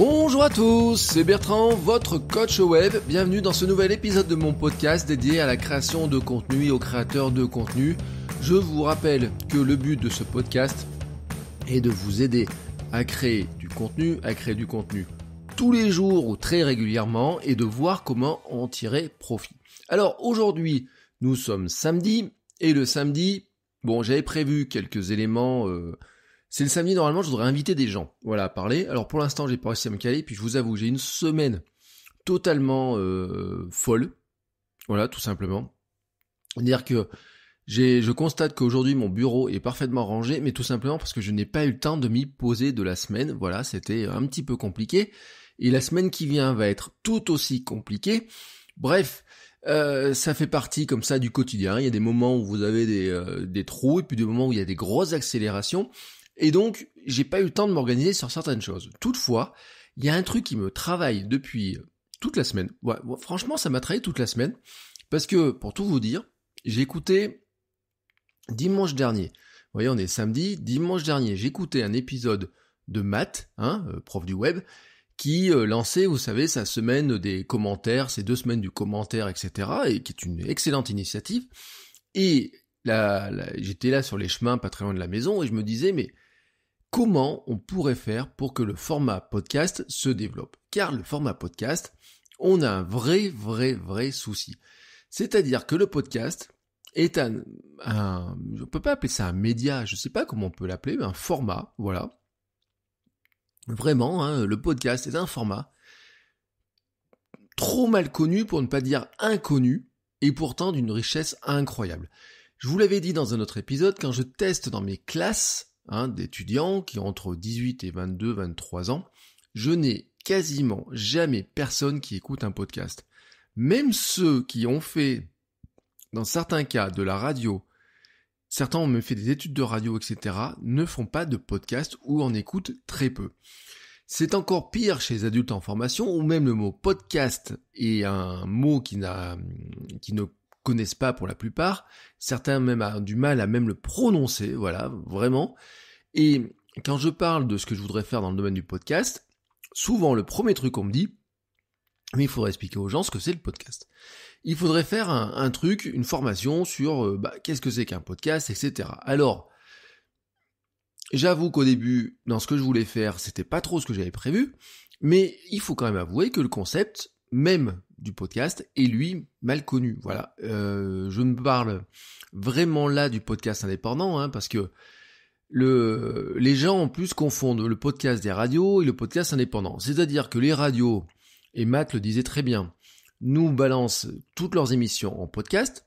Bonjour à tous, c'est Bertrand, votre coach web. Bienvenue dans ce nouvel épisode de mon podcast dédié à la création de contenu et aux créateurs de contenu. Je vous rappelle que le but de ce podcast est de vous aider à créer du contenu, à créer du contenu tous les jours ou très régulièrement et de voir comment en tirer profit. Alors aujourd'hui, nous sommes samedi et le samedi, bon, j'avais prévu quelques éléments euh, c'est le samedi, normalement, je voudrais inviter des gens, voilà, à parler. Alors pour l'instant, j'ai pas réussi à me caler, puis je vous avoue, j'ai une semaine totalement euh, folle, voilà, tout simplement. C'est-à-dire que je constate qu'aujourd'hui, mon bureau est parfaitement rangé, mais tout simplement parce que je n'ai pas eu le temps de m'y poser de la semaine, voilà, c'était un petit peu compliqué. Et la semaine qui vient va être tout aussi compliquée. Bref, euh, ça fait partie comme ça du quotidien. Il y a des moments où vous avez des, euh, des trous et puis des moments où il y a des grosses accélérations. Et donc, j'ai pas eu le temps de m'organiser sur certaines choses. Toutefois, il y a un truc qui me travaille depuis euh, toute la semaine. franchement, ça m'a travaillé toute la semaine. Parce que, pour tout vous dire, j'ai écouté dimanche dernier. Vous voyez, on est samedi. Dimanche dernier, j'ai écouté un épisode de Matt, hein, euh, prof du web, qui euh, lançait, vous savez, sa semaine des commentaires, ses deux semaines du commentaire, etc. Et qui est une excellente initiative. Et j'étais là sur les chemins, pas très loin de la maison, et je me disais, mais comment on pourrait faire pour que le format podcast se développe. Car le format podcast, on a un vrai, vrai, vrai souci. C'est-à-dire que le podcast est un, un on peut pas appeler ça un média, je sais pas comment on peut l'appeler, mais un format, voilà. Vraiment, hein, le podcast est un format trop mal connu pour ne pas dire inconnu, et pourtant d'une richesse incroyable. Je vous l'avais dit dans un autre épisode, quand je teste dans mes classes, Hein, d'étudiants qui ont entre 18 et 22, 23 ans, je n'ai quasiment jamais personne qui écoute un podcast. Même ceux qui ont fait, dans certains cas, de la radio, certains ont même fait des études de radio, etc., ne font pas de podcast ou en écoutent très peu. C'est encore pire chez les adultes en formation où même le mot podcast est un mot qui, n'a, qui ne connaissent pas pour la plupart. Certains même ont du mal à même le prononcer, voilà, vraiment. Et quand je parle de ce que je voudrais faire dans le domaine du podcast, souvent le premier truc qu'on me dit, mais il faudrait expliquer aux gens ce que c'est le podcast. Il faudrait faire un, truc, une formation sur euh, bah, qu'est-ce que c'est qu'un podcast, etc. Alors, j'avoue qu'au début, dans ce que je voulais faire, c'était pas trop ce que j'avais prévu, mais il faut quand même avouer que le concept, même du podcast et lui mal connu. Voilà, euh, je ne parle vraiment là du podcast indépendant hein, parce que les gens en plus confondent le podcast des radios et le podcast indépendant. C'est-à-dire que les radios et Matt le disait très bien, nous balancent toutes leurs émissions en podcast.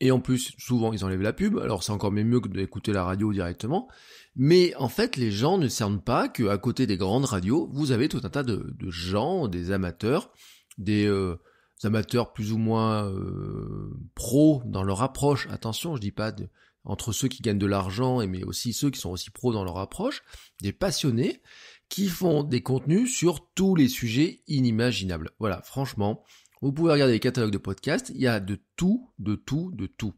Et en plus, souvent, ils enlèvent la pub. Alors, c'est encore mieux que d'écouter la radio directement. Mais en fait, les gens ne cernent pas que à côté des grandes radios, vous avez tout un tas de gens, des amateurs, des euh, amateurs plus ou moins euh, pros dans leur approche. Attention, je dis pas entre ceux qui gagnent de l'argent et mais aussi ceux qui sont aussi pros dans leur approche, des passionnés qui font des contenus sur tous les sujets inimaginables. Voilà, franchement, vous pouvez regarder les catalogues de podcasts, il y a de tout, de tout, de tout.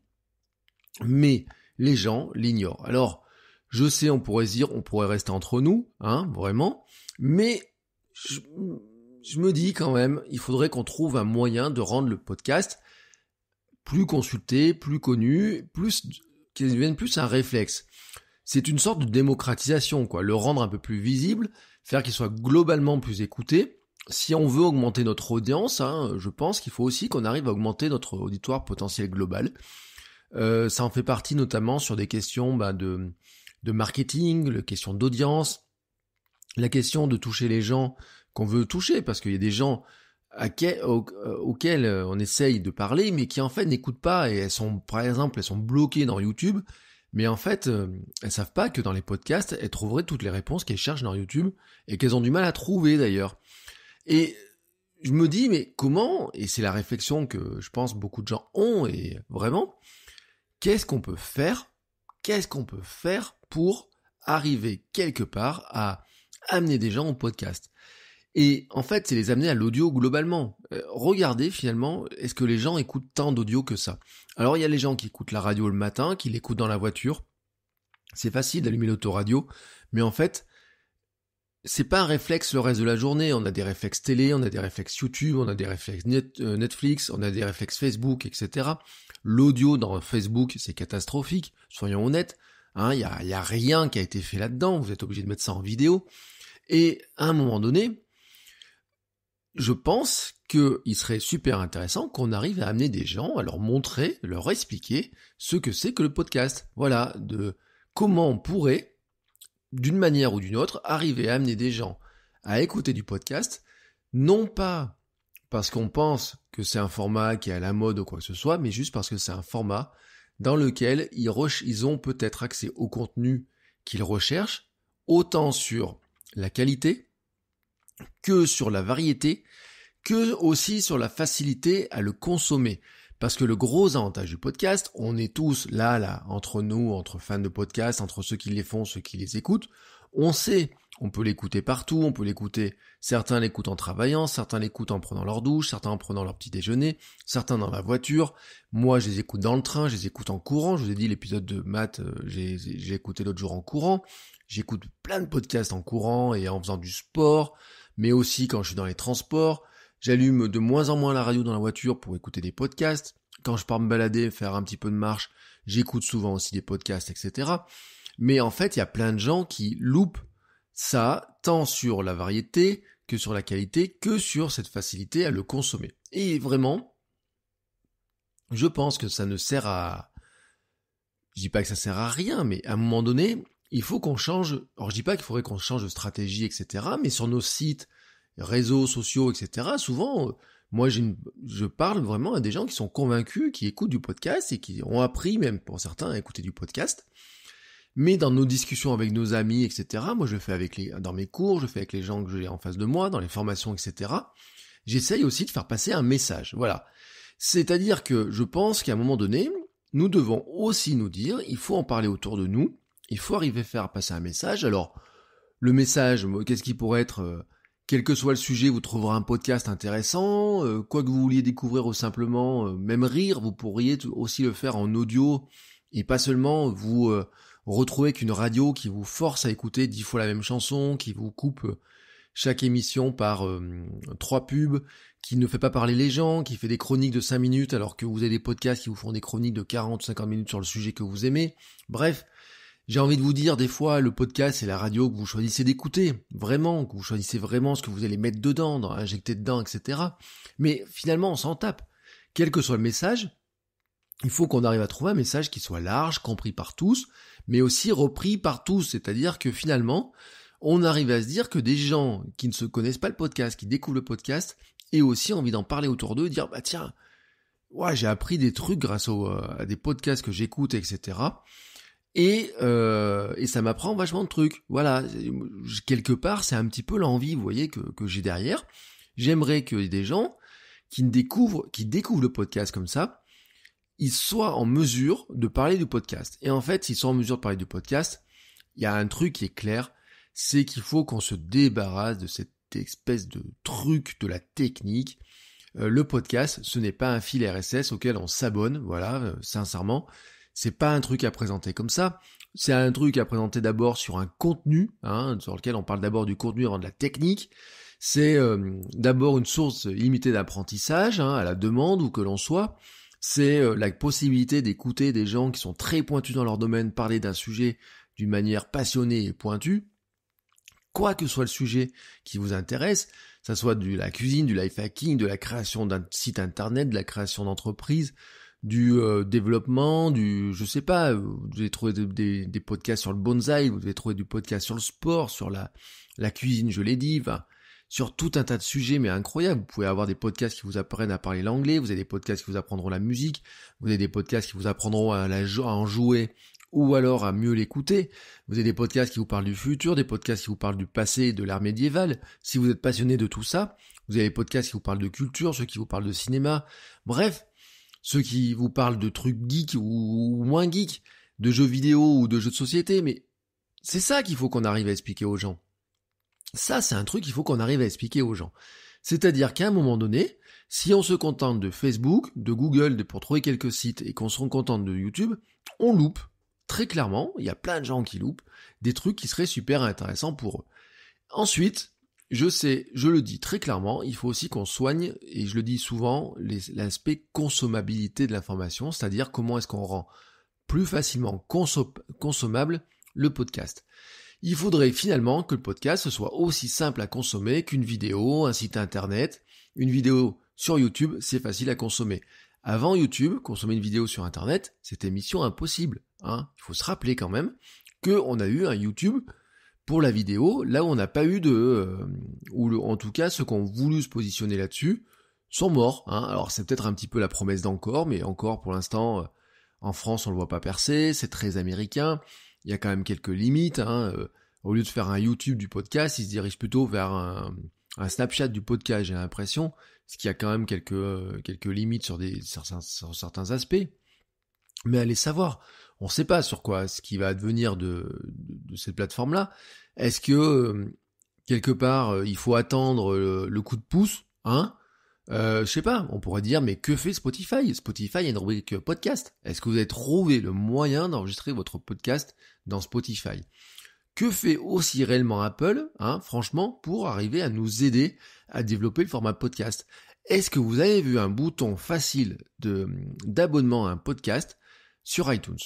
Mais les gens l'ignorent. Alors, je sais, on pourrait dire, on pourrait rester entre nous, hein, vraiment, mais je me dis quand même, il faudrait qu'on trouve un moyen de rendre le podcast plus consulté, plus connu, plus qu'il devienne plus un réflexe. C'est une sorte de démocratisation, quoi. Le rendre un peu plus visible, faire qu'il soit globalement plus écouté. Si on veut augmenter notre audience, hein, je pense qu'il faut aussi qu'on arrive à augmenter notre auditoire potentiel global. Euh, ça en fait partie notamment sur des questions bah, de, de marketing, les questions d'audience, la question de toucher les gens qu'on veut toucher, parce qu'il y a des gens euh, auxquels euh, on essaye de parler, mais qui en fait n'écoutent pas et elles sont, par exemple, elles sont bloquées dans YouTube, mais en fait, euh, elles savent pas que dans les podcasts, elles trouveraient toutes les réponses qu'elles cherchent dans YouTube et qu'elles ont du mal à trouver d'ailleurs. Et je me dis, mais comment, et c'est la réflexion que je pense beaucoup de gens ont, et vraiment, qu'est-ce qu'on peut faire, qu'est-ce qu'on peut faire pour arriver quelque part à amener des gens au podcast et en fait, c'est les amener à l'audio globalement. Euh, regardez finalement, est-ce que les gens écoutent tant d'audio que ça Alors il y a les gens qui écoutent la radio le matin, qui l'écoutent dans la voiture. C'est facile d'allumer l'autoradio, mais en fait, c'est pas un réflexe le reste de la journée. On a des réflexes télé, on a des réflexes YouTube, on a des réflexes euh, Netflix, on a des réflexes Facebook, etc. L'audio dans Facebook, c'est catastrophique, soyons honnêtes. Hein, il n'y a rien qui a été fait là-dedans, vous êtes obligé de mettre ça en vidéo. Et à un moment donné, je pense qu'il serait super intéressant qu'on arrive à amener des gens, à leur montrer, leur expliquer ce que c'est que le podcast. Voilà, de comment on pourrait, d'une manière ou d'une autre, arriver à amener des gens à écouter du podcast, non pas parce qu'on pense que c'est un format qui est à la mode ou quoi que ce soit, mais juste parce que c'est un format dans lequel ils, ils ont peut-être accès au contenu qu'ils recherchent, autant sur la qualité que sur la variété, que aussi sur la facilité à le consommer. Parce que le gros avantage du podcast, on est tous là, là, entre nous, entre fans de podcast, entre ceux qui les font, ceux qui les écoutent, on sait, on peut l'écouter partout, on peut l'écouter, certains l'écoutent en travaillant, certains l'écoutent en prenant leur douche, certains en prenant leur petit déjeuner, certains dans la voiture, moi je les écoute dans le train, je les écoute en courant, je vous ai dit l'épisode de Matt, euh, j'ai écouté l'autre jour en courant, j'écoute plein de podcasts en courant et en faisant du sport, mais aussi quand je suis dans les transports. J'allume de moins en moins la radio dans la voiture pour écouter des podcasts. Quand je pars me balader, faire un petit peu de marche, j'écoute souvent aussi des podcasts, etc. Mais en fait, il y a plein de gens qui loupent ça, tant sur la variété que sur la qualité, que sur cette facilité à le consommer. Et vraiment, je pense que ça ne sert à... Je dis pas que ça sert à rien, mais à un moment donné, il faut qu'on change. Alors je dis pas qu'il faudrait qu'on change de stratégie, etc. Mais sur nos sites, réseaux sociaux, etc. Souvent, euh, moi, je parle vraiment à des gens qui sont convaincus, qui écoutent du podcast et qui ont appris, même pour certains, à écouter du podcast. Mais dans nos discussions avec nos amis, etc. Moi, je fais avec les, dans mes cours, je fais avec les gens que j'ai en face de moi, dans les formations, etc. J'essaye aussi de faire passer un message. Voilà. C'est-à-dire que je pense qu'à un moment donné, nous devons aussi nous dire, il faut en parler autour de nous, il faut arriver à faire passer un message. Alors, le message, euh, qu'est-ce qui pourrait être euh, Quel que soit le sujet, vous trouverez un podcast intéressant. Euh, quoi que vous vouliez découvrir ou simplement, même rire, vous pourriez aussi le faire en audio et pas seulement vous retrouver qu'une radio qui vous force à écouter dix fois la même chanson, qui vous coupe chaque émission par trois pubs, qui ne fait pas parler les gens, qui fait des chroniques de cinq minutes alors que vous avez des podcasts qui vous font des chroniques de 40 ou 50 minutes sur le sujet que vous aimez. Bref, j'ai envie de vous dire, des fois, le podcast et la radio que vous choisissez d'écouter, vraiment, que vous choisissez vraiment ce que vous allez mettre dedans, injecter dedans, etc. Mais finalement, on s'en tape. Quel que soit le message, il faut qu'on arrive à trouver un message qui soit large, compris par tous, mais aussi repris par tous. C'est-à-dire que finalement, on arrive à se dire que des gens qui ne se connaissent pas le podcast, qui découvrent le podcast, aient aussi envie d'en parler autour d'eux, dire, bah tiens, ouais, j'ai appris des trucs grâce aux euh, à des podcasts que j'écoute, etc. Et, euh, et ça m'apprend vachement de trucs. Voilà, quelque part, c'est un petit peu l'envie, vous voyez, que, j'ai derrière. J'aimerais que des gens qui découvrent, qui découvrent le podcast comme ça, ils soient en mesure de parler du podcast. Et en fait, s'ils sont en mesure de parler du podcast, il y a un truc qui est clair, c'est qu'il faut qu'on se débarrasse de cette espèce de truc de la technique. Euh, le podcast, ce n'est pas un fil RSS auquel on s'abonne, voilà, euh, sincèrement. C'est pas un truc à présenter comme ça. C'est un truc à présenter d'abord sur un contenu, hein, sur lequel on parle d'abord du contenu avant de la technique. C'est euh, d'abord une source limitée d'apprentissage, hein, à la demande ou que l'on soit. C'est euh, la possibilité d'écouter des gens qui sont très pointus dans leur domaine parler d'un sujet d'une manière passionnée et pointue. Quoi que soit le sujet qui vous intéresse, ça soit de la cuisine, du life hacking, de la création d'un site internet, de la création d'entreprise, du euh, développement, du, je sais pas, euh, vous devez trouver des, podcasts sur le bonsaï, vous devez trouver du podcast sur le sport, sur la, la cuisine, je l'ai dit, sur tout un tas de sujets, mais incroyable. Vous pouvez avoir des podcasts qui vous apprennent à parler l'anglais, vous avez des podcasts qui vous apprendront la musique, vous avez des podcasts qui vous apprendront à, la, à en jouer ou alors à mieux l'écouter. Vous avez des podcasts qui vous parlent du futur, des podcasts qui vous parlent du passé, de l'art médiéval. Si vous êtes passionné de tout ça, vous avez des podcasts qui vous parlent de culture, ceux qui vous parlent de cinéma. Bref, ceux qui vous parlent de trucs geeks ou, moins geeks, de jeux vidéo ou de jeux de société, mais c'est ça qu'il faut qu'on arrive à expliquer aux gens. Ça, c'est un truc qu'il faut qu'on arrive à expliquer aux gens. C'est-à-dire qu'à un moment donné, si on se contente de Facebook, de Google pour trouver quelques sites et qu'on se contente de YouTube, on loupe. Très clairement, il y a plein de gens qui loupent des trucs qui seraient super intéressants pour eux. Ensuite, je sais, je le dis très clairement, il faut aussi qu'on soigne, et je le dis souvent, l'aspect consommabilité de l'information, c'est-à-dire comment est-ce qu'on rend plus facilement consommable le podcast. Il faudrait finalement que le podcast soit aussi simple à consommer qu'une vidéo, un site internet. Une vidéo sur YouTube, c'est facile à consommer. Avant YouTube, consommer une vidéo sur internet, c'était mission impossible. Hein. Il faut se rappeler quand même qu'on a eu un YouTube pour la vidéo, là où on n'a pas eu de... Euh, ou en tout cas, ceux qui ont voulu se positionner là-dessus sont morts. Hein. Alors c'est peut-être un petit peu la promesse d'encore, mais encore pour l'instant, euh, en France, on le voit pas percer, c'est très américain, il y a quand même quelques limites. Hein. Euh, au lieu de faire un YouTube du podcast, ils se dirigent plutôt vers un, Snapchat du podcast, j'ai l'impression, ce qui a quand même quelques, quelques limites sur, des, sur certains aspects. Mais allez savoir, on ne sait pas sur quoi ce qui va advenir de, cette plateforme là. Est-ce que euh, quelque part euh, il faut attendre le, coup de pouce, hein euh, je sais pas, on pourrait dire, mais que fait Spotify Spotify a une rubrique podcast. Est-ce que vous avez trouvé le moyen d'enregistrer votre podcast dans Spotify Que fait aussi réellement Apple, hein, franchement, pour arriver à nous aider à développer le format podcast Est-ce que vous avez vu un bouton facile de d'abonnement à un podcast sur iTunes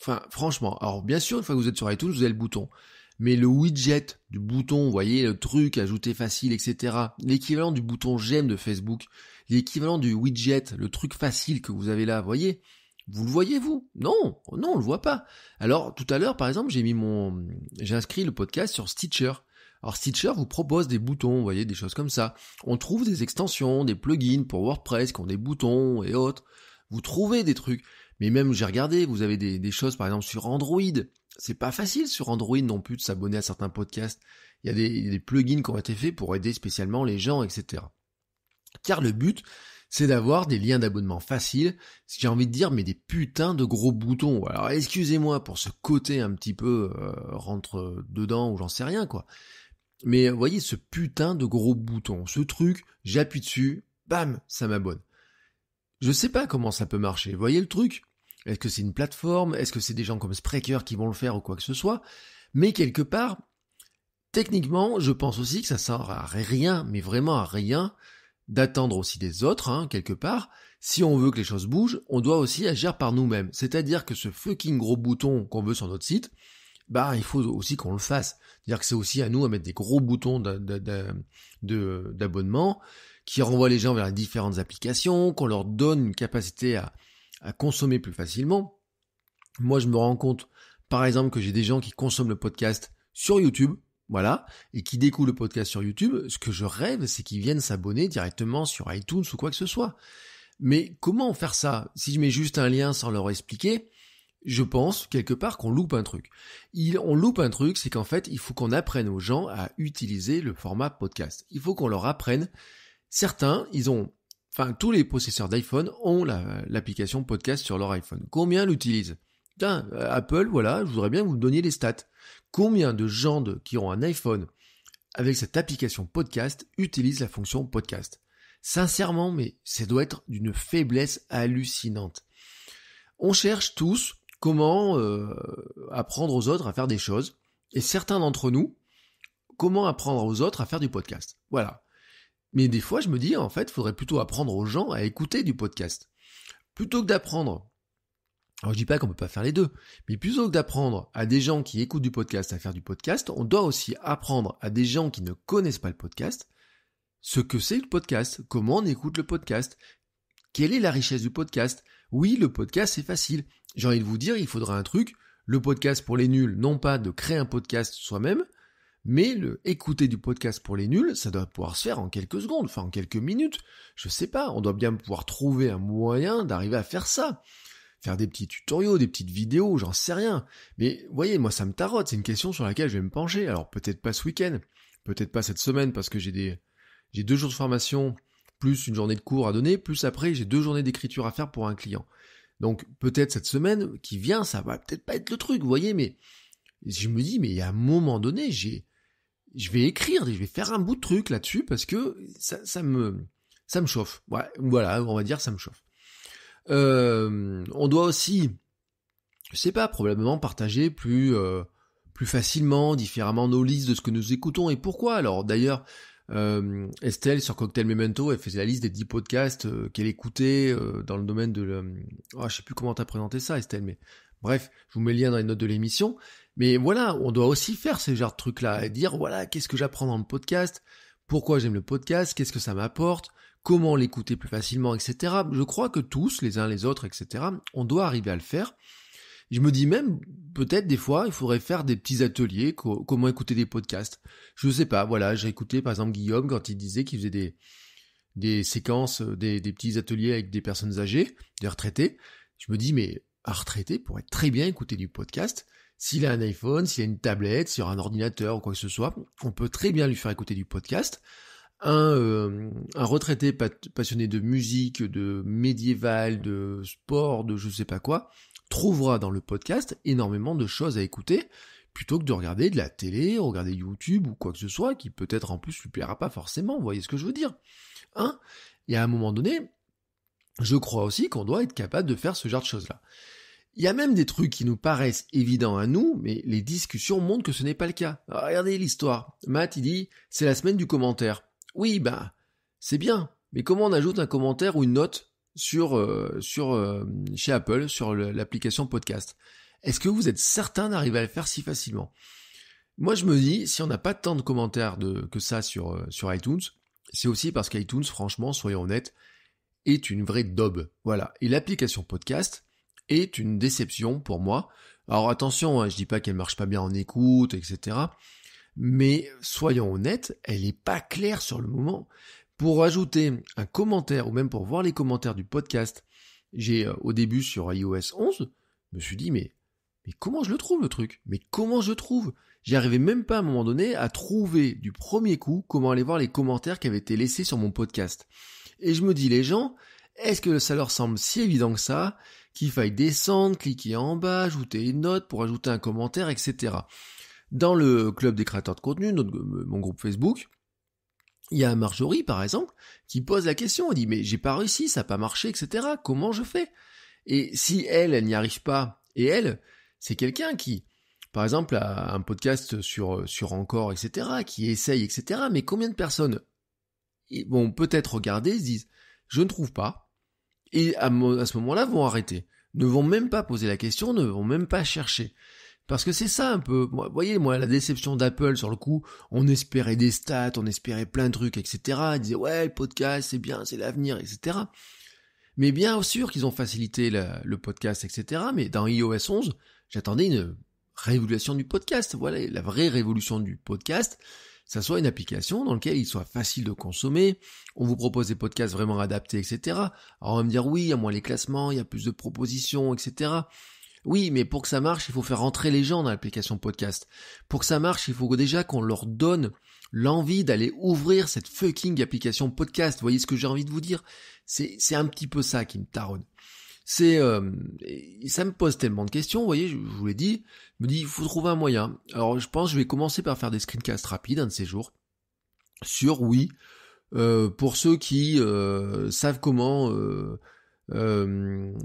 Enfin, franchement, alors bien sûr, une fois que vous êtes sur iTunes, vous avez le bouton. Mais le widget du bouton, vous voyez, le truc, ajouter facile, etc. L'équivalent du bouton j'aime de Facebook, l'équivalent du widget, le truc facile que vous avez là, vous voyez, vous le voyez vous Non, non, on le voit pas. Alors tout à l'heure, par exemple, j'ai mis mon, j'ai inscrit le podcast sur Stitcher. Alors Stitcher vous propose des boutons, vous voyez, des choses comme ça. On trouve des extensions, des plugins pour WordPress qui ont des boutons et autres. Vous trouvez des trucs. Mais même, j'ai regardé, vous avez des, choses, par exemple, sur Android. C'est pas facile sur Android non plus de s'abonner à certains podcasts. Il y a des, plugins qui ont été faits pour aider spécialement les gens, etc. Car le but, c'est d'avoir des liens d'abonnement faciles, ce que j'ai envie de dire, mais des putains de gros boutons. Alors excusez-moi pour ce côté un petit peu euh, rentre dedans ou j'en sais rien quoi. Mais voyez ce putain de gros bouton, ce truc, j'appuie dessus, bam, ça m'abonne. Je sais pas comment ça peut marcher, voyez le truc est-ce que c'est une plateforme Est-ce que c'est des gens comme Spreaker qui vont le faire ou quoi que ce soit Mais quelque part, techniquement, je pense aussi que ça sert à rien, mais vraiment à rien, d'attendre aussi des autres, hein, quelque part. Si on veut que les choses bougent, on doit aussi agir par nous-mêmes. C'est-à-dire que ce fucking gros bouton qu'on veut sur notre site, bah il faut aussi qu'on le fasse. C'est-à-dire que c'est aussi à nous à mettre des gros boutons d'abonnement qui renvoient les gens vers les différentes applications, qu'on leur donne une capacité à, à consommer plus facilement. Moi, je me rends compte, par exemple, que j'ai des gens qui consomment le podcast sur YouTube, voilà, et qui découvrent le podcast sur YouTube. Ce que je rêve, c'est qu'ils viennent s'abonner directement sur iTunes ou quoi que ce soit. Mais comment faire ça Si je mets juste un lien sans leur expliquer, je pense quelque part qu'on loupe un truc. on loupe un truc, c'est qu'en fait, il faut qu'on apprenne aux gens à utiliser le format podcast. Il faut qu'on leur apprenne. Certains, ils ont Enfin, tous les possesseurs d'iPhone ont l'application podcast sur leur iPhone. Combien l'utilisent Tiens, euh, Apple, voilà, je voudrais bien que vous me donniez les stats. Combien de gens qui ont un iPhone avec cette application podcast utilisent la fonction podcast Sincèrement, mais ça doit être d'une faiblesse hallucinante. On cherche tous comment euh, apprendre aux autres à faire des choses, et certains d'entre nous, comment apprendre aux autres à faire du podcast. Voilà. Mais des fois, je me dis, en fait, il faudrait plutôt apprendre aux gens à écouter du podcast. Plutôt que d'apprendre, alors je dis pas qu'on peut pas faire les deux, mais plutôt que d'apprendre à des gens qui écoutent du podcast à faire du podcast, on doit aussi apprendre à des gens qui ne connaissent pas le podcast ce que c'est le podcast, comment on écoute le podcast, quelle est la richesse du podcast. Oui, le podcast c'est facile. J'ai envie de vous dire, il faudra un truc, le podcast pour les nuls, non pas de créer un podcast soi-même, mais le écouter du podcast pour les nuls, ça doit pouvoir se faire en quelques secondes, enfin en quelques minutes. Je sais pas, on doit bien pouvoir trouver un moyen d'arriver à faire ça. Faire des petits tutoriaux, des petites vidéos, j'en sais rien. Mais voyez, moi ça me tarote, c'est une question sur laquelle je vais me pencher. Alors peut-être pas ce week-end, peut-être pas cette semaine parce que j'ai des, j'ai deux jours de formation, plus une journée de cours à donner, plus après j'ai deux journées d'écriture à faire pour un client. Donc peut-être cette semaine qui vient, ça va peut-être pas être le truc, vous voyez, mais je me dis, mais à un moment donné, j'ai, je vais écrire, je vais faire un bout de truc là-dessus parce que ça, me, ça me chauffe. Ouais, voilà, on va dire ça me chauffe. Euh, on doit aussi, je sais pas, probablement partager plus, euh, plus facilement, différemment nos listes de ce que nous écoutons et pourquoi. Alors d'ailleurs, euh, Estelle sur Cocktail Memento, elle faisait la liste des 10 podcasts qu'elle écoutait dans le domaine de, le... Oh, je sais plus comment t'as présenté ça, Estelle, mais bref, je vous mets le lien dans les notes de l'émission. Mais voilà, on doit aussi faire ces genre de trucs-là et dire voilà, qu'est-ce que j'apprends dans le podcast, pourquoi j'aime le podcast, qu'est-ce que ça m'apporte, comment l'écouter plus facilement, etc. Je crois que tous, les uns les autres, etc., on doit arriver à le faire. Je me dis même, peut-être des fois, il faudrait faire des petits ateliers, comment écouter des podcasts. Je ne sais pas, voilà, j'ai écouté par exemple Guillaume quand il disait qu'il faisait des, des séquences, euh, des, petits ateliers avec des personnes âgées, des retraités. Je me dis, mais à retraité pourrait très bien écouter du podcast s'il a un iPhone, s'il a une tablette, s'il a un ordinateur ou quoi que ce soit, on peut très bien lui faire écouter du podcast. Un, euh, un retraité passionné de musique, de médiéval, de sport, de je sais pas quoi, trouvera dans le podcast énormément de choses à écouter plutôt que de regarder de la télé, regarder YouTube ou quoi que ce soit qui peut-être en plus lui plaira pas forcément, vous voyez ce que je veux dire Hein Et à un moment donné, je crois aussi qu'on doit être capable de faire ce genre de choses-là. Il y a même des trucs qui nous paraissent évidents à nous, mais les discussions montrent que ce n'est pas le cas. Ah, regardez l'histoire. Matt, il dit, c'est la semaine du commentaire. Oui, bah, c'est bien. Mais comment on ajoute un commentaire ou une note sur, euh, sur, euh, chez Apple, sur l'application podcast? Est-ce que vous êtes certain d'arriver à le faire si facilement? Moi, je me dis, si on n'a pas tant de commentaires de, que ça sur, euh, sur iTunes, c'est aussi parce qu'iTunes, franchement, soyons honnêtes, est une vraie daube. Voilà. Et l'application podcast, est une déception pour moi. Alors attention, hein, je dis pas qu'elle marche pas bien en écoute, etc. Mais soyons honnêtes, elle n'est pas claire sur le moment. Pour ajouter un commentaire ou même pour voir les commentaires du podcast, j'ai euh, au début sur iOS 11, je me suis dit mais mais comment je le trouve le truc Mais comment je le trouve J'y même pas à un moment donné à trouver du premier coup comment aller voir les commentaires qui avaient été laissés sur mon podcast. Et je me dis les gens, est-ce que ça leur semble si évident que ça qu'il faille descendre, cliquer en bas, ajouter une note pour ajouter un commentaire, etc. Dans le club des créateurs de contenu, euh, mon groupe Facebook, il y a Marjorie, par exemple, qui pose la question, elle dit, mais j'ai pas réussi, ça n'a pas marché, etc. Comment je fais? Et si elle, elle n'y arrive pas, et elle, c'est quelqu'un qui, par exemple, a un podcast sur, euh, sur encore, etc., qui essaye, etc., mais combien de personnes, vont peut-être regarder, se disent, je ne trouve pas, et à, ce moment-là vont arrêter. Ne vont même pas poser la question, ne vont même pas chercher. Parce que c'est ça un peu. Vous voyez, moi, la déception d'Apple sur le coup, on espérait des stats, on espérait plein de trucs, etc. Ils disaient ouais, le podcast, c'est bien, c'est l'avenir, etc. Mais bien sûr qu'ils ont facilité le podcast, etc. Mais dans iOS 11, j'attendais une révolution du podcast. Voilà, la vraie révolution du podcast, ça soit une application dans laquelle il soit facile de consommer, on vous propose des podcasts vraiment adaptés, etc. Alors on va me dire oui, il y a moins les classements, il y a plus de propositions, etc. Oui, mais pour que ça marche, il faut faire rentrer les gens dans l'application podcast. Pour que ça marche, il faut déjà qu'on leur donne l'envie d'aller ouvrir cette fucking application podcast. Vous voyez ce que j'ai envie de vous dire C'est un petit peu ça qui me taronne c'est euh, ça me pose tellement de questions, vous voyez, je, vous l'ai dit, je me dis il faut trouver un moyen. Alors je pense que je vais commencer par faire des screencasts rapides un de ces jours sur oui euh, pour ceux qui euh, savent comment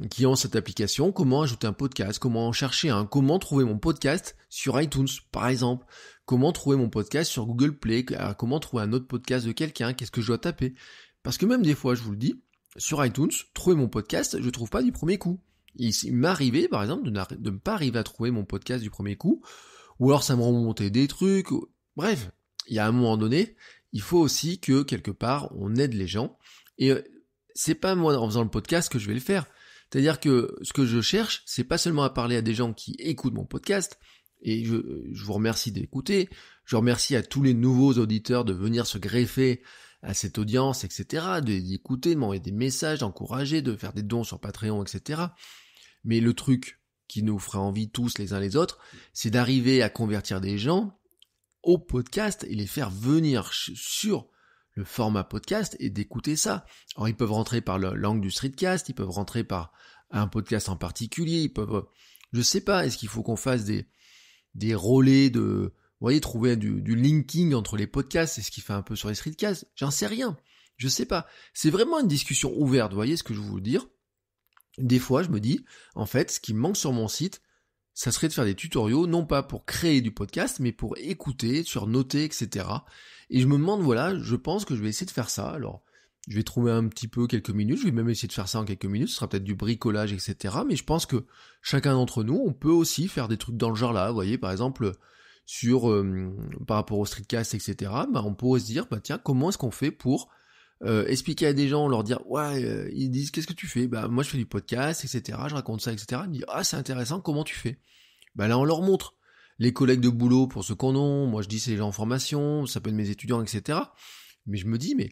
qui ont cette application, comment ajouter un podcast, comment en chercher un, comment trouver mon podcast sur iTunes par exemple, comment trouver mon podcast sur Google Play, comment trouver un autre podcast de quelqu'un, qu'est-ce que je dois taper. Parce que même des fois, je vous le dis, sur iTunes, trouver mon podcast, je ne trouve pas du premier coup. Il, m'arrivait, par exemple, de ne pas arriver à trouver mon podcast du premier coup, ou alors ça me remontait des trucs. Bref, il y a un moment donné, il faut aussi que quelque part on aide les gens. Et euh, c'est pas moi en faisant le podcast que je vais le faire. C'est-à-dire que ce que je cherche, c'est pas seulement à parler à des gens qui écoutent mon podcast, et je vous remercie d'écouter, je remercie à tous les nouveaux auditeurs de venir se greffer à cette audience, etc., d'écouter, de m'envoyer des messages, d'encourager, de faire des dons sur Patreon, etc. Mais le truc qui nous ferait envie tous les uns les autres, c'est d'arriver à convertir des gens au podcast et les faire venir sur le format podcast et d'écouter ça. Or, ils peuvent rentrer par la langue du streetcast, ils peuvent rentrer par un podcast en particulier, ils peuvent... Je sais pas, est-ce qu'il faut qu'on fasse des, des relais de, vous voyez, trouver du, linking entre les podcasts et ce qu'il fait un peu sur les streetcasts, j'en sais rien. Je sais pas. C'est vraiment une discussion ouverte, vous voyez ce que je veux dire Des fois, je me dis, en fait, ce qui me manque sur mon site, ça serait de faire des tutoriaux, non pas pour créer du podcast, mais pour écouter, sur noter, etc. Et je me demande, voilà, je pense que je vais essayer de faire ça. Alors, je vais trouver un petit peu quelques minutes, je vais même essayer de faire ça en quelques minutes, ce sera peut-être du bricolage, etc. Mais je pense que chacun d'entre nous, on peut aussi faire des trucs dans le genre là. Vous voyez, par exemple, sur euh, par rapport au streetcast, etc. Bah, on pourrait se dire, bah tiens, comment est-ce qu'on fait pour euh, expliquer à des gens, leur dire, ouais, euh, ils disent qu'est-ce que tu fais bah, moi je fais du podcast, etc. Je raconte ça, etc. Ils me disent, ah c'est intéressant, comment tu fais Bah là on leur montre les collègues de boulot pour ce qu'on ont. Moi je dis c'est les gens en formation, ça peut être mes étudiants, etc. Mais je me dis, mais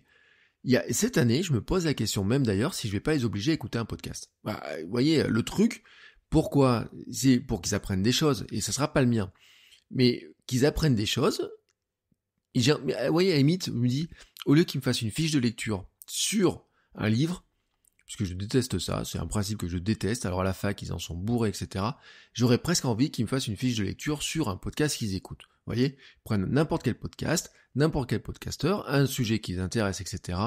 il cette année, je me pose la question même d'ailleurs si je vais pas les obliger à écouter un podcast. Bah, vous voyez, le truc, pourquoi C'est pour qu'ils apprennent des choses, et ce sera pas le mien mais qu'ils apprennent des choses. vous euh, voyez, à me dit, au lieu qu'ils me fassent une fiche de lecture sur un livre, parce que je déteste ça, c'est un principe que je déteste, alors à la fac, ils en sont bourrés, etc. J'aurais presque envie qu'ils me fassent une fiche de lecture sur un podcast qu'ils écoutent voyez, prennent n'importe quel podcast, n'importe quel podcasteur, un sujet qui les intéresse, etc.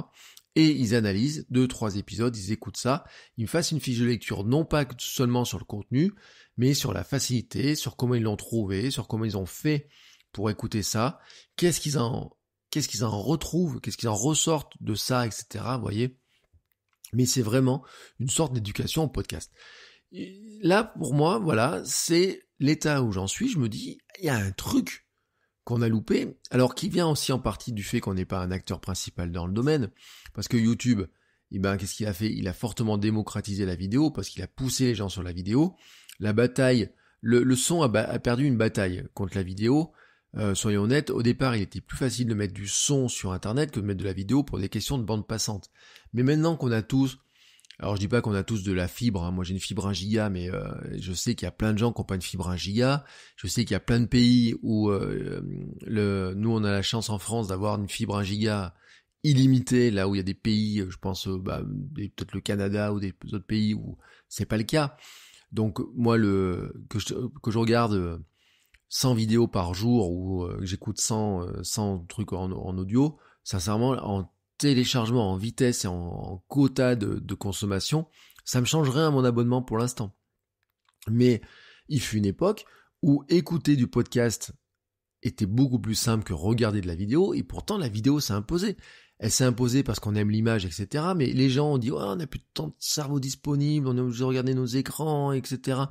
Et ils analysent deux, trois épisodes, ils écoutent ça, ils me fassent une fiche de lecture, non pas seulement sur le contenu, mais sur la facilité, sur comment ils l'ont trouvé, sur comment ils ont fait pour écouter ça, qu'est-ce qu'ils en, qu'est-ce qu'ils en retrouvent, qu'est-ce qu'ils en ressortent de ça, etc. voyez. Mais c'est vraiment une sorte d'éducation au podcast. là, pour moi, voilà, c'est l'état où j'en suis. Je me dis, il y a un truc qu'on a loupé, alors qui vient aussi en partie du fait qu'on n'est pas un acteur principal dans le domaine, parce que YouTube, eh ben, qu'est-ce qu'il a fait Il a fortement démocratisé la vidéo, parce qu'il a poussé les gens sur la vidéo. La bataille, le, son a, perdu une bataille contre la vidéo. Euh, soyons honnêtes, au départ, il était plus facile de mettre du son sur Internet que de mettre de la vidéo pour des questions de bande passante. Mais maintenant qu'on a tous alors je dis pas qu'on a tous de la fibre, hein. moi j'ai une fibre 1 giga, mais euh, je sais qu'il y a plein de gens qui n'ont pas une fibre 1 giga, je sais qu'il y a plein de pays où euh, le, nous on a la chance en France d'avoir une fibre 1 giga illimitée, là où il y a des pays, euh, je pense bah, peut-être le Canada ou des autres pays où c'est pas le cas. Donc moi le que je, regarde 100 vidéos par jour ou que j'écoute 100, 100 trucs en, en audio, sincèrement en téléchargement en vitesse et en, quota de, consommation, ça me change rien à mon abonnement pour l'instant. Mais il fut une époque où écouter du podcast était beaucoup plus simple que regarder de la vidéo, et pourtant la vidéo s'est imposée. Elle s'est imposée parce qu'on aime l'image, etc. Mais les gens ont dit, on n'a plus tant de cerveau disponible, on a obligé de regarder nos écrans, etc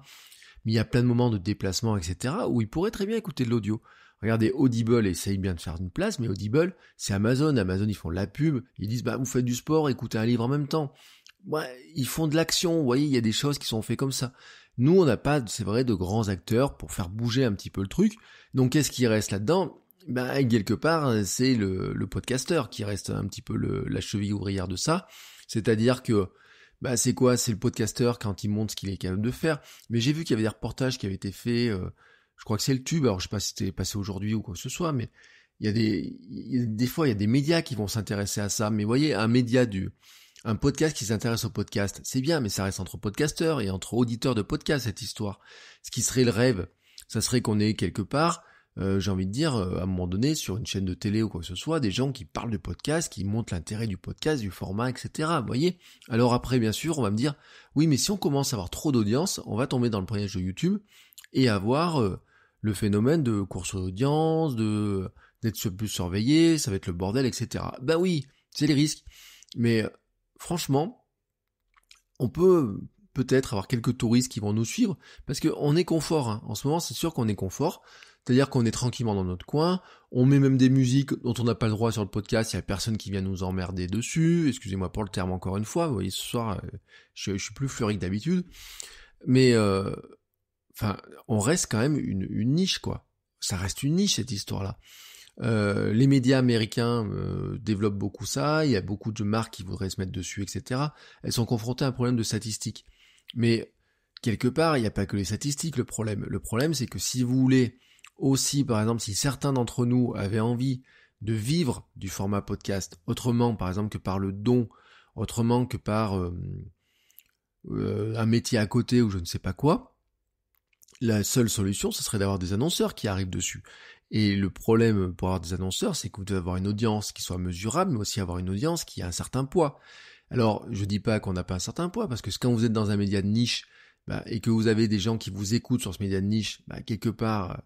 mais il y a plein de moments de déplacement, etc., où ils pourrait très bien écouter de l'audio. Regardez, Audible essaye bien de faire une place, mais Audible, c'est Amazon. Amazon, ils font de la pub, ils disent, bah, vous faites du sport, écoutez un livre en même temps. Ouais, ils font de l'action, vous voyez, il y a des choses qui sont faites comme ça. Nous, on n'a pas, c'est vrai, de grands acteurs pour faire bouger un petit peu le truc. Donc, qu'est-ce qui reste là-dedans bah quelque part, c'est le, le podcasteur qui reste un petit peu le, la cheville ouvrière de ça. C'est-à-dire que bah c'est quoi C'est le podcasteur quand il montre ce qu'il est capable de faire. Mais j'ai vu qu'il y avait des reportages qui avaient été faits. Euh, je crois que c'est le tube. Alors je sais pas si c'était passé aujourd'hui ou quoi que ce soit, mais il y a des des fois il y a des médias qui vont s'intéresser à ça. Mais voyez, un média du un podcast qui s'intéresse au podcast, c'est bien, mais ça reste entre podcasteurs et entre auditeurs de podcasts cette histoire. Ce qui serait le rêve, ça serait qu'on ait quelque part euh, j'ai envie de dire, euh, à un moment donné, sur une chaîne de télé ou quoi que ce soit, des gens qui parlent de podcast, qui montrent l'intérêt du podcast, du format, etc. Vous voyez Alors après, bien sûr, on va me dire, oui, mais si on commence à avoir trop d'audience, on va tomber dans le premier jeu YouTube et avoir euh, le phénomène de course d'audience, de d'être plus surveillé, ça va être le bordel, etc. Ben oui, c'est les risques. Mais franchement, on peut peut-être avoir quelques touristes qui vont nous suivre parce qu'on est confort. Hein. En ce moment, c'est sûr qu'on est confort. C'est-à-dire qu'on est tranquillement dans notre coin, on met même des musiques dont on n'a pas le droit sur le podcast, il n'y a personne qui vient nous emmerder dessus, excusez-moi pour le terme encore une fois, vous voyez, ce soir, euh, je, suis plus fleuri que d'habitude, mais euh, enfin, on reste quand même une, niche, quoi. Ça reste une niche, cette histoire-là. Euh, les médias américains développent beaucoup ça, il y a beaucoup de marques qui voudraient se mettre dessus, etc. Elles sont confrontées à un problème de statistiques. Mais quelque part, il n'y a pas que les statistiques le problème. Le problème, c'est que si vous voulez aussi, par exemple, si certains d'entre nous avaient envie de vivre du format podcast autrement, par exemple, que par le don, autrement que par euh, euh, un métier à côté ou je ne sais pas quoi, la seule solution, ce serait d'avoir des annonceurs qui arrivent dessus. Et le problème pour avoir des annonceurs, c'est que vous devez avoir une audience qui soit mesurable, mais aussi avoir une audience qui a un certain poids. Alors, je ne dis pas qu'on n'a pas un certain poids, parce que quand vous êtes dans un média de niche, bah, et que vous avez des gens qui vous écoutent sur ce média de niche, bah, quelque part,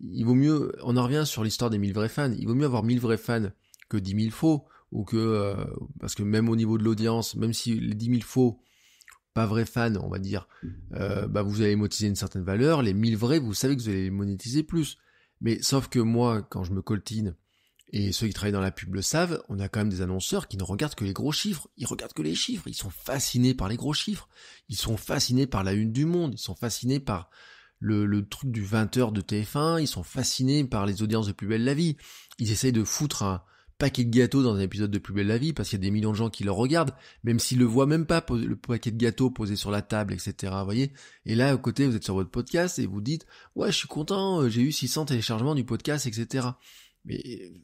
il vaut mieux, on en revient sur l'histoire des 1000 vrais fans, il vaut mieux avoir 1000 vrais fans que 10 000 faux, ou que, euh, parce que même au niveau de l'audience, même si les 10 000 faux, pas vrais fans, on va dire, euh, bah vous allez monétiser une certaine valeur, les 1000 vrais, vous savez que vous allez les monétiser plus. Mais sauf que moi, quand je me coltine, et ceux qui travaillent dans la pub le savent, on a quand même des annonceurs qui ne regardent que les gros chiffres. Ils regardent que les chiffres. Ils sont fascinés par les gros chiffres. Ils sont fascinés par la une du monde. Ils sont fascinés par le, le, truc du 20h de TF1, ils sont fascinés par les audiences de Plus Belle la Vie. Ils essayent de foutre un paquet de gâteaux dans un épisode de Plus Belle la Vie parce qu'il y a des millions de gens qui le regardent, même s'ils le voient même pas, le paquet de gâteaux posé sur la table, etc. voyez Et là, à côté, vous êtes sur votre podcast et vous dites « Ouais, je suis content, euh, j'ai eu 600 téléchargements du podcast, etc. » Mais euh,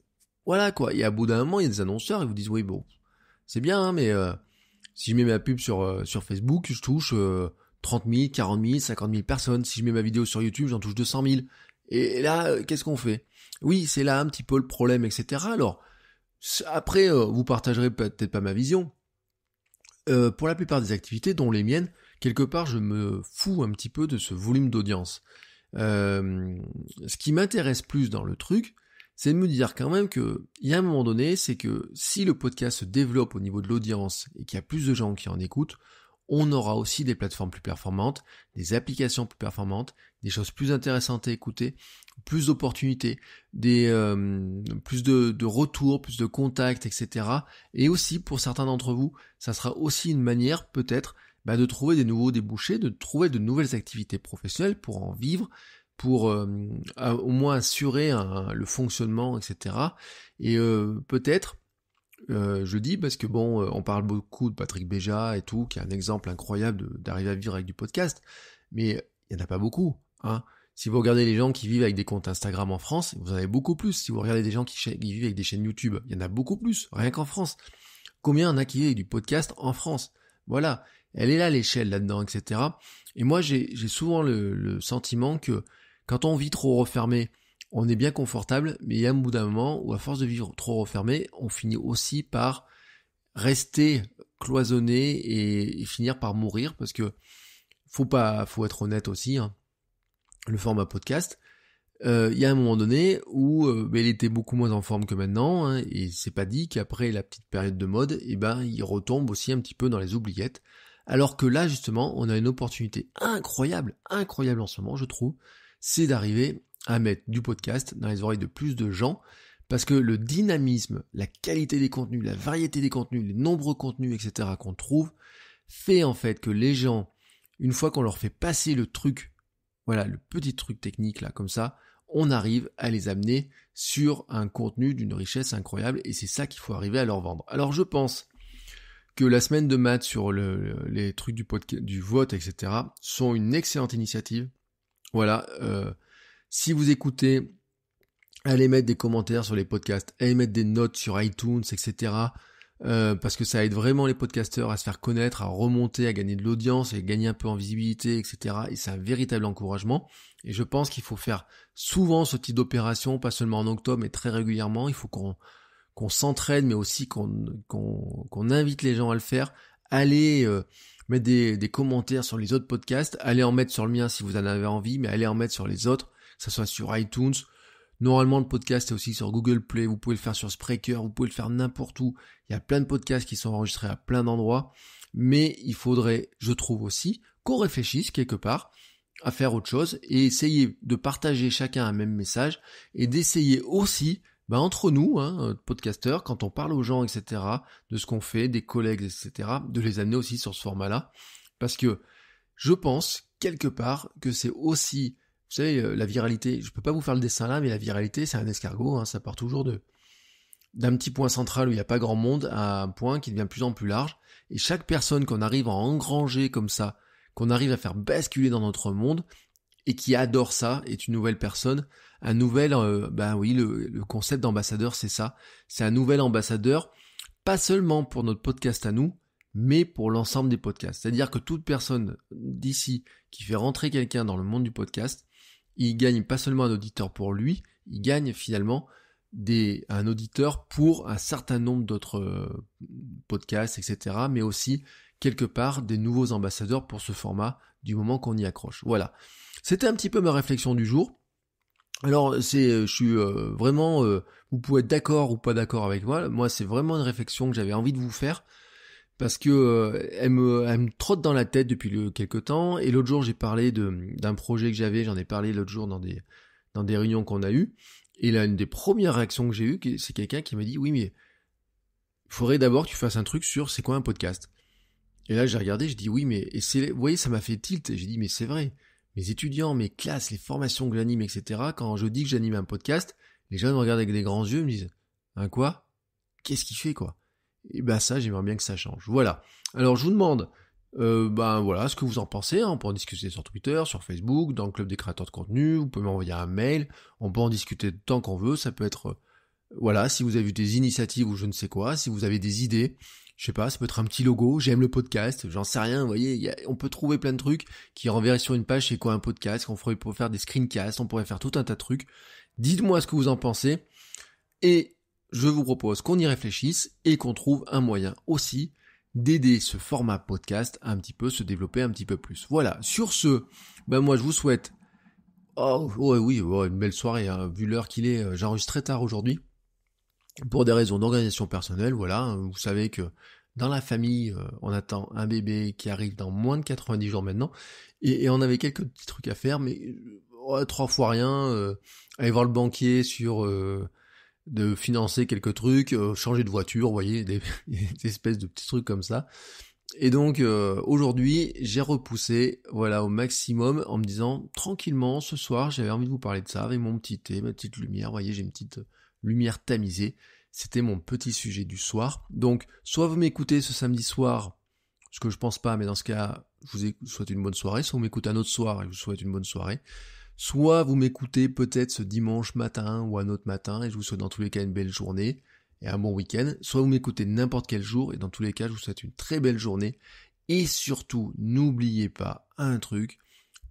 voilà quoi, et à bout d'un moment, il y a des annonceurs et vous disent « Oui, bon, c'est bien, hein, mais euh, si je mets ma pub sur, sur Facebook, je touche... 30 000, 40 000, 50 000 personnes. Si je mets ma vidéo sur YouTube, j'en touche 200 000. Et là, euh, qu'est-ce qu'on fait Oui, c'est là un petit peu le problème, etc. Alors, après, euh, vous partagerez peut-être pas ma vision. Euh, pour la plupart des activités, dont les miennes, quelque part, je me fous un petit peu de ce volume d'audience. ce qui m'intéresse plus dans le truc, c'est de me dire quand même que il y a un moment donné, c'est que si le podcast se développe au niveau de l'audience et qu'il y a plus de gens qui en écoutent, on aura aussi des plateformes plus performantes, des applications plus performantes, des choses plus intéressantes à écouter, plus d'opportunités, des euh, plus de, retours, plus de contacts, etc. Et aussi pour certains d'entre vous, ça sera aussi une manière peut-être bah, de trouver des nouveaux débouchés, de trouver de nouvelles activités professionnelles pour en vivre, pour euh, au moins assurer le fonctionnement, etc. Et euh, peut-être euh, je dis parce que bon, euh, on parle beaucoup de Patrick Béja et tout, qui est un exemple incroyable d'arriver à vivre avec du podcast, mais il n'y en a pas beaucoup. Hein. Si vous regardez les gens qui vivent avec des comptes Instagram en France, vous en avez beaucoup plus. Si vous regardez des gens qui, vivent avec des chaînes YouTube, il y en a beaucoup plus, rien qu'en France. Combien en a qui vivent avec du podcast en France Voilà, elle est là l'échelle là-dedans, etc. Et moi, j'ai souvent le, sentiment que quand on vit trop refermé, on est bien confortable, mais il y a un bout d'un moment où à force de vivre trop refermé, on finit aussi par rester cloisonné et, finir par mourir parce que faut pas, faut être honnête aussi. Hein. le format podcast, euh, il y a un moment donné où elle euh, bah, était beaucoup moins en forme que maintenant, hein, et c'est pas dit qu'après la petite période de mode, eh ben il retombe aussi un petit peu dans les oubliettes. Alors que là justement, on a une opportunité incroyable, incroyable en ce moment, je trouve, c'est d'arriver à mettre du podcast dans les oreilles de plus de gens. Parce que le dynamisme, la qualité des contenus, la variété des contenus, les nombreux contenus, etc. qu'on trouve, fait en fait que les gens, une fois qu'on leur fait passer le truc, voilà, le petit truc technique là, comme ça, on arrive à les amener sur un contenu d'une richesse incroyable et c'est ça qu'il faut arriver à leur vendre. Alors je pense que la semaine de maths sur les trucs du, podcast, du vote, etc., sont une excellente initiative. Voilà, euh, si vous écoutez, allez mettre des commentaires sur les podcasts, allez mettre des notes sur iTunes, etc. Euh, parce que ça aide vraiment les podcasteurs à se faire connaître, à remonter, à gagner de l'audience, et gagner un peu en visibilité, etc. Et c'est un véritable encouragement. Et je pense qu'il faut faire souvent ce type d'opération, pas seulement en octobre, mais très régulièrement. Il faut qu'on qu'on s'entraîne, mais aussi qu'on qu'on invite les gens à le faire. Allez euh, mettre des, des commentaires sur les autres podcasts, allez en mettre sur le mien si vous en avez envie, mais allez en mettre sur les autres ça soit sur iTunes. Normalement, le podcast est aussi sur Google Play. Vous pouvez le faire sur Spreaker, vous pouvez le faire n'importe où. Il y a plein de podcasts qui sont enregistrés à plein d'endroits. Mais il faudrait, je trouve aussi, qu'on réfléchisse quelque part à faire autre chose et essayer de partager chacun un même message et d'essayer aussi, ben, entre nous, hein, euh, podcasteurs, quand on parle aux gens, etc., de ce qu'on fait, des collègues, etc., de les amener aussi sur ce format-là. Parce que je pense, quelque part, que c'est aussi vous savez, euh, la viralité, je peux pas vous faire le dessin là, mais la viralité, c'est un escargot, hein, ça part toujours de d'un petit point central où il n'y a pas grand monde à un point qui devient de plus en plus large. Et chaque personne qu'on arrive à engranger comme ça, qu'on arrive à faire basculer dans notre monde, et qui adore ça, est une nouvelle personne, un nouvel, euh, ben oui, le concept d'ambassadeur, c'est ça. C'est un nouvel ambassadeur, pas seulement pour notre podcast à nous, mais pour l'ensemble des podcasts. C'est-à-dire que toute personne d'ici qui fait rentrer quelqu'un dans le monde du podcast, il gagne pas seulement un auditeur pour lui, il gagne finalement des, un auditeur pour un certain nombre d'autres euh, podcasts, etc. Mais aussi, quelque part, des nouveaux ambassadeurs pour ce format du moment qu'on y accroche. Voilà. C'était un petit peu ma réflexion du jour. Alors, c'est, euh, je suis euh, vraiment, vous pouvez être d'accord ou pas d'accord avec moi. Moi, c'est vraiment une réflexion que j'avais envie de vous faire parce que euh, elle, me, trotte dans la tête depuis le, quelques temps. Et l'autre jour, j'ai parlé d'un projet que j'avais, j'en ai parlé l'autre jour dans des, dans des réunions qu'on a eues. Et là, une des premières réactions que j'ai eues, c'est quelqu'un qui m'a dit, oui, mais il faudrait d'abord que tu fasses un truc sur c'est quoi un podcast. Et là, j'ai regardé, je dis :« oui, mais, et c'est, vous voyez, ça m'a fait tilt. j'ai dit, mais c'est vrai. Mes étudiants, mes classes, les formations que j'anime, etc. Quand je dis que j'anime un podcast, les gens me regardent avec des grands yeux, me disent, un hein, quoi? Qu'est-ce qu'il fait, quoi? Et ben ça, j'aimerais bien que ça change. Voilà. Alors je vous demande, euh, ben voilà, ce que vous en pensez. Hein. On peut en discuter sur Twitter, sur Facebook, dans le club des créateurs de contenu. Vous pouvez m'envoyer un mail. On peut en discuter tant qu'on veut. Ça peut être, euh, voilà, si vous avez des initiatives ou je ne sais quoi, si vous avez des idées, je sais pas, ça peut être un petit logo. J'aime le podcast. J'en sais rien. Vous voyez, on peut trouver plein de trucs qui renverraient sur une page. C'est quoi un podcast On pourrait faire des screencasts. On pourrait faire tout un tas de trucs. Dites-moi ce que vous en pensez. Et je vous propose qu'on y réfléchisse et qu'on trouve un moyen aussi d'aider ce format podcast à un petit peu se développer un petit peu plus. Voilà, sur ce, ben moi je vous souhaite oh, ouais oui, une belle soirée hein. vu l'heure qu'il est, euh, j'enregistre très tard aujourd'hui pour des raisons d'organisation personnelle, voilà, hein. vous savez que dans la famille, euh, on attend un bébé qui arrive dans moins de 90 jours maintenant et, on avait quelques petits trucs à faire mais euh, trois fois rien, aller voir le banquier sur de financer quelques trucs, euh, changer de voiture, vous voyez, des, espèces de petits trucs comme ça. Et donc euh, aujourd'hui, j'ai repoussé voilà au maximum en me disant tranquillement ce soir, j'avais envie de vous parler de ça avec mon petit thé, ma petite lumière, vous voyez, j'ai une petite euh, lumière tamisée. C'était mon petit sujet du soir. Donc soit vous m'écoutez ce samedi soir, ce que je pense pas mais dans ce cas, je vous souhaite une bonne soirée, soit vous m'écoutez un autre soir et je vous souhaite une bonne soirée. Soit vous m'écoutez peut-être ce dimanche matin ou un autre matin et je vous souhaite dans tous les cas une belle journée et un bon week-end. Soit vous m'écoutez n'importe quel jour et dans tous les cas je vous souhaite une très belle journée. Et surtout, n'oubliez pas un truc,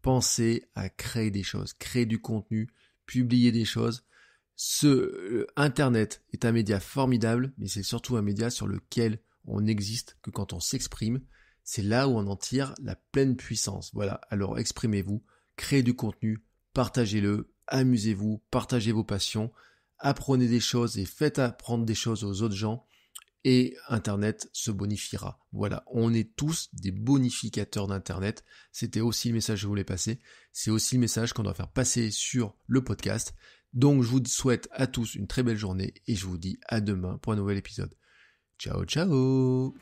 pensez à créer des choses, créer du contenu, publier des choses. Ce euh, Internet est un média formidable, mais c'est surtout un média sur lequel on existe que quand on s'exprime. C'est là où on en tire la pleine puissance. Voilà, alors exprimez-vous, créez du contenu, partagez-le, amusez-vous, partagez vos passions, apprenez des choses et faites apprendre des choses aux autres gens et Internet se bonifiera. Voilà, on est tous des bonificateurs d'Internet. C'était aussi le message que je voulais passer. C'est aussi le message qu'on doit faire passer sur le podcast. Donc je vous souhaite à tous une très belle journée et je vous dis à demain pour un nouvel épisode. Ciao ciao